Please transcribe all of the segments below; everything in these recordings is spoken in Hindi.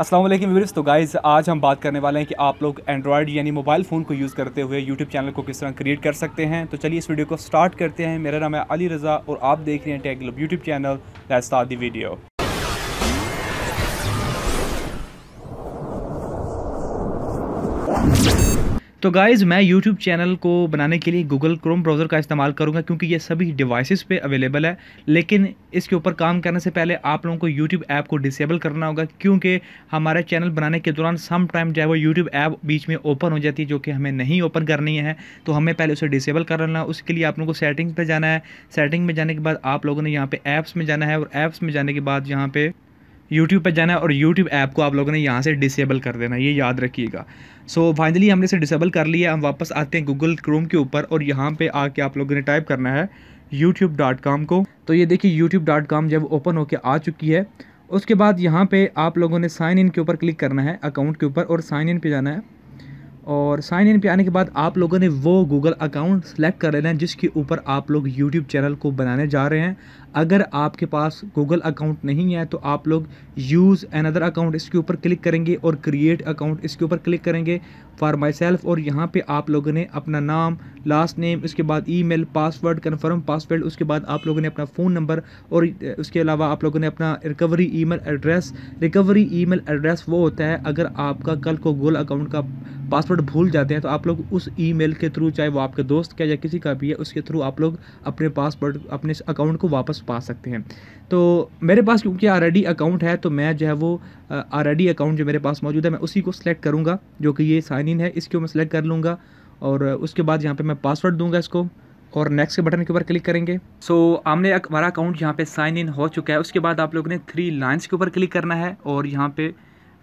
अस्सलाम वालेकुम व्यूअर्स तो गाइज़ आज हम बात करने वाले हैं कि आप लोग एंड्रॉयड यानी मोबाइल फ़ोन को यूज़ करते हुए यूट्यूब चैनल को किस तरह क्रिएट कर सकते हैं तो चलिए इस वीडियो को स्टार्ट करते हैं मेरा नाम है अली रज़ा और आप देख रहे हैं tech globe YouTube channel let's start video तो गाइज़ मैं यूट्यूब चैनल को बनाने के लिए गूगल क्रोम ब्राउज़र का इस्तेमाल करूँगा क्योंकि ये सभी डिवाइसेस पे अवेलेबल है लेकिन इसके ऊपर काम करने से पहले आप लोगों को यूट्यूब ऐप को डिसेबल करना होगा क्योंकि हमारा चैनल बनाने के दौरान सम टाइम जो है वो यूट्यूब ऐप बीच में ओपन हो जाती है जो कि हमें नहीं ओपन करनी है तो हमें पहले उसे डिसेबल कर है उसके लिए आप लोगों को सेटिंग पर जाना है सेटिंग में जाने के बाद आप लोगों ने यहाँ पर ऐप्स में जाना है और ऐप्स में जाने के बाद यहाँ पर यूट्यूब पर जाना है और यूट्यूब ऐप को आप लोगों ने यहाँ से डिसेबल कर देना ये याद रखिएगा सो फाइनली हमने इसे डिसेबल कर लिया हम वापस आते हैं गूगल क्रोम के ऊपर और यहाँ पर आके आप लोगों ने टाइप करना है youtube.com को तो ये देखिए youtube.com जब ओपन होके आ चुकी है उसके बाद यहाँ पे आप लोगों ने साइन इन के ऊपर क्लिक करना है अकाउंट के ऊपर और साइन इन पे जाना है और साइन इन पे आने के बाद आप लोगों ने वो गूगल अकाउंट सेलेक्ट कर लेना है जिसके ऊपर आप लोग यूट्यूब चैनल को बनाने जा रहे हैं अगर आपके पास गूगल अकाउंट नहीं है तो आप लोग यूज़ अनदर अकाउंट इसके ऊपर क्लिक करेंगे और क्रिएट अकाउंट इसके ऊपर क्लिक करेंगे फॉर माई सेल्फ और यहाँ पे आप लोगों ने अपना नाम लास्ट नेम उसके बाद ईमेल पासवर्ड कन्फर्म पासवर्ड उसके बाद आप लोगों ने अपना फ़ोन नंबर और उसके अलावा आप लोगों ने अपना recovery mail address recovery mail address वो होता है अगर आपका कल को गूगल अकाउंट का पासवर्ड भूल जाते हैं तो आप लोग उस ईमेल के थ्रू चाहे वो आपके दोस्त का या किसी का भी है उसके थ्रू आप लोग अपने पासवर्ड अपने अकाउंट को वापस पा सकते हैं तो मेरे पास क्योंकि आर अकाउंट है तो मैं जो है वो आर अकाउंट जो मेरे पास मौजूद है मैं उसी को सिलेक्ट करूँगा जो कि ये साइन इन है इसको मैं सिलेक्ट कर लूँगा और उसके बाद यहाँ पर मैं पासवर्ड दूँगा इसको और नेक्स्ट के बटन के ऊपर क्लिक करेंगे सो so, हमने हमारा अकाउंट यहाँ पे साइन इन हो चुका है उसके बाद आप लोग ने थ्री लाइंस के ऊपर क्लिक करना है और यहाँ पे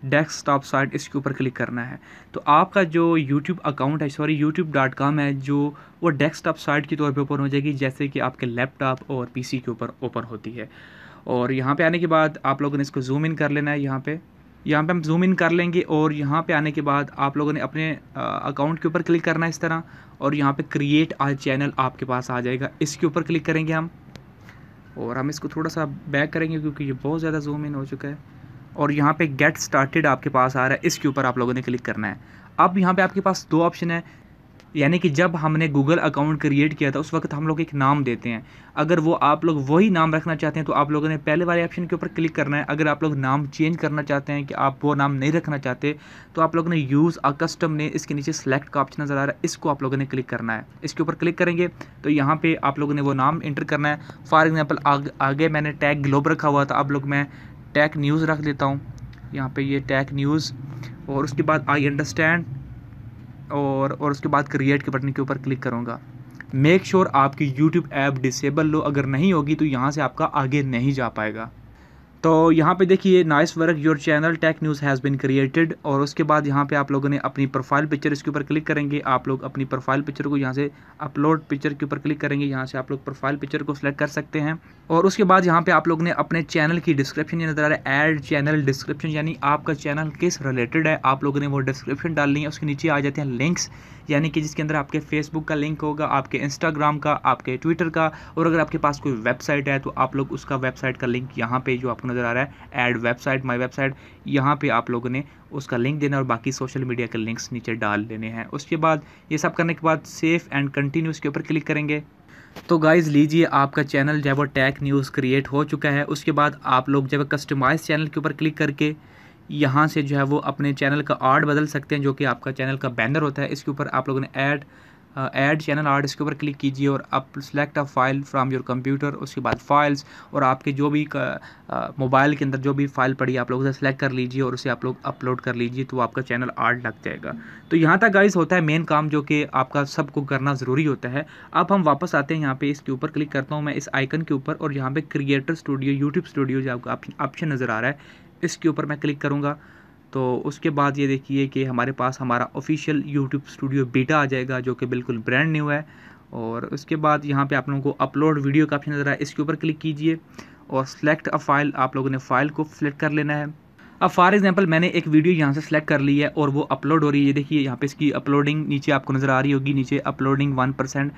डेस्कटॉप साइट इसके ऊपर क्लिक करना है तो आपका जो यूट्यूब अकाउंट है सॉरी यूट्यूब डॉट कॉम है जो वो डेस्कटॉप साइट के तौर पे ओपन हो जाएगी जैसे कि आपके लैपटॉप और पीसी के ऊपर ओपन होती है और यहाँ पे आने के बाद आप लोगों ने इसको जूम इन कर लेना है यहाँ पे यहाँ पे हम जूम इन कर लेंगे और यहाँ पे आने के बाद आप लोगों ने अपने अकाउंट के ऊपर क्लिक करना है इस तरह और यहाँ पे क्रिएट आ चैनल आपके पास आ जाएगा इसके ऊपर क्लिक करेंगे हम और हम इसको थोड़ा सा बैक करेंगे क्योंकि ये बहुत ज़्यादा जूम इन हो चुका है और यहाँ पे गेट स्टार्टेड आपके पास आ रहा है इसके ऊपर आप लोगों ने क्लिक करना है अब यहाँ पे आपके पास दो ऑप्शन है यानी कि जब हमने गूगल अकाउंट क्रिएट किया था उस वक्त हम लोग एक नाम देते हैं अगर वो आप लोग वही नाम रखना चाहते हैं तो आप लोगों ने पहले वाले ऑप्शन के ऊपर क्लिक करना है अगर आप लोग नाम चेंज करना चाहते हैं कि आप वो नाम नहीं रखना चाहते तो आप लोगों ने यूज़ अ कस्टम ने इसके नीचे सेलेक्ट का ऑप्शन नज़र आ रहा है इसको आप लोगों ने क्लिक करना है इसके ऊपर क्लिक करेंगे तो यहाँ पर आप लोगों ने वो नाम इंटर करना है फॉर एग्ज़ाम्पल आगे मैंने टैग ग्लोब रखा हुआ था अब लोग मैं टैक न्यूज़ रख लेता हूँ यहाँ पे ये टैक न्यूज़ और उसके बाद आई अंडरस्टैंड और और उसके बाद क्रिएट के बटन के ऊपर क्लिक करूँगा मेक श्योर आपकी यूट्यूब ऐप डिसेबल लो अगर नहीं होगी तो यहाँ से आपका आगे नहीं जा पाएगा तो यहाँ पे देखिए nice work your channel tech news has been created और उसके बाद यहाँ पे आप लोगों ने अपनी प्रोफाइल पिक्चर इसके ऊपर क्लिक करेंगे आप लोग अपनी प्रोफाइल पिक्चर को यहाँ से अपलोड पिक्चर के ऊपर क्लिक करेंगे यहाँ से आप लोग प्रोफाइल पिक्चर को सिलेक्ट कर सकते हैं और उसके बाद यहाँ पे आप लोग ने अपने चैनल की डिस्क्रिप्शन नज़र आ रहा है एड चैनल डिस्क्रिप्शन यानी आपका चैनल किस रिलेटेड है आप लोगों ने वो डिस्क्रिप्शन डालनी है उसके नीचे आ जाते हैं लिंक्स यानी कि जिसके अंदर आपके फेसबुक का लिंक होगा आपके इंस्टाग्राम का आपके ट्विटर का और अगर आपके पास कोई वेबसाइट है तो आप लोग उसका वेबसाइट का लिंक यहाँ पर जो आप आपको नज़र आ रहा है एड वेबसाइट माई वेबसाइट यहाँ पे आप लोगों ने उसका लिंक देना और बाकी सोशल मीडिया के लिंक्स नीचे डाल देने हैं उसके बाद ये सब करने के बाद सेफ एंड कंटिन्यूस के ऊपर क्लिक करेंगे तो गाइज़ लीजिए आपका चैनल जब वो टैक न्यूज़ क्रिएट हो चुका है उसके बाद आप लोग जब कस्टमाइज चैनल के ऊपर क्लिक करके यहाँ से जो है वो अपने चैनल का आर्ट बदल सकते हैं जो कि आपका चैनल का बैनर होता है इसके ऊपर आप लोगों ने ऐड ऐड चैनल आर्ट इसके ऊपर क्लिक कीजिए और आप select a file from your computer उसके बाद फाइल्स और आपके जो भी मोबाइल के अंदर जो भी फाइल पड़ी आप लोग उसे सेलेक्ट कर लीजिए और उसे आप लोग अपलोड कर लीजिए तो आपका चैनल आर्ट लग जाएगा तो यहाँ तक गाइस होता है मेन काम जो कि आपका सबको करना ज़रूरी होता है अब हम वापस आते हैं यहाँ पे इसके ऊपर क्लिक करता हूँ मैं इस आइकन के ऊपर और यहाँ पर क्रिएटर स्टूडियो यूट्यूब स्टूडियो जो आपका ऑप्शन नज़र आ रहा है इसके ऊपर मैं क्लिक करूँगा तो उसके बाद ये देखिए कि हमारे पास हमारा ऑफिशियल यूट्यूब स्टूडियो बीटा आ जाएगा जो कि बिल्कुल ब्रांड न्यू है और उसके बाद यहाँ पे आप लोगों को अपलोड वीडियो का ऑप्शन नज़र आए इसके ऊपर क्लिक कीजिए और सेलेक्ट अ फाइल आप लोगों ने फ़ाइल को सिलेक्ट कर लेना है अब फॉर एग्जांपल मैंने एक वीडियो यहाँ से सेलेक्ट कर ली है और वो अपलोड हो रही है देखिए यहाँ पे इसकी अपलोडिंग नीचे आपको नज़र आ रही होगी नीचे अपलोडिंग वन परसेंट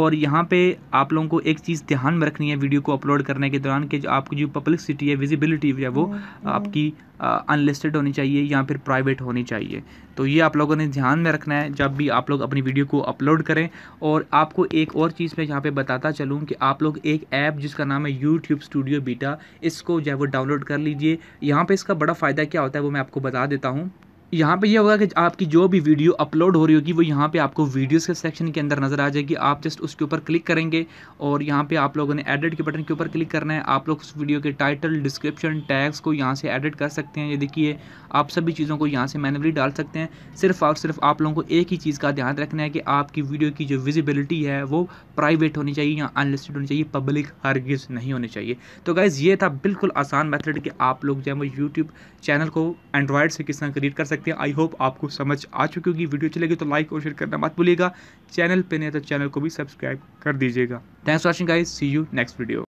और यहाँ पे आप लोगों को एक चीज़ ध्यान में रखनी है वीडियो को अपलोड करने के दौरान कि जो आपकी जो पब्लिसिटी है विजिबिलिटी है वो हम्म, हम्म। आपकी अनलिस्टेड होनी चाहिए या फिर प्राइवेट होनी चाहिए तो ये आप लोगों ने ध्यान में रखना है जब भी आप लोग अपनी वीडियो को अपलोड करें और आपको एक और चीज़ मैं यहाँ पे बताता चलूँ कि आप लोग एक ऐप जिसका नाम है यूट्यूब स्टूडियो बीटा इसको जो है वो डाउनलोड कर लीजिए यहाँ पे इसका बड़ा फ़ायदा क्या होता है वो मैं आपको बता देता हूँ यहाँ पे ये यह होगा कि आपकी जो भी वीडियो अपलोड हो रही होगी वो यहाँ पे आपको वीडियोस के सेक्शन के अंदर नज़र आ जाएगी आप जस्ट उसके ऊपर क्लिक करेंगे और यहाँ पे आप लोगों ने एडिट के बटन के ऊपर क्लिक करना है आप लोग उस वीडियो के टाइटल डिस्क्रिप्शन टैग्स को यहाँ से एडिट कर सकते हैं ये देखिए आप सभी चीज़ों को यहाँ से मैनुअली डाल सकते हैं सिर्फ और सिर्फ आप लोगों को एक ही चीज़ का ध्यान रखना है कि आपकी वीडियो की जो विजिबिलिटी है वो प्राइवेट होनी चाहिए या अनलिस्टेड होनी चाहिए पब्लिक हरगिज नहीं होनी चाहिए तो गाइज़ ये था बिल्कुल आसान मैथड कि आप लोग जो है वो यूट्यूब चैनल को एंड्रॉयड से किस तरह क्रिएट कर सकते सकते हैं आई होप आपको समझ आ चुकी होगी वीडियो चलेगी तो लाइक और शेयर करना मत भूलिएगा चैनल पर नहीं तो चैनल को भी सब्सक्राइब कर दीजिएगा thanks watching guys see you next video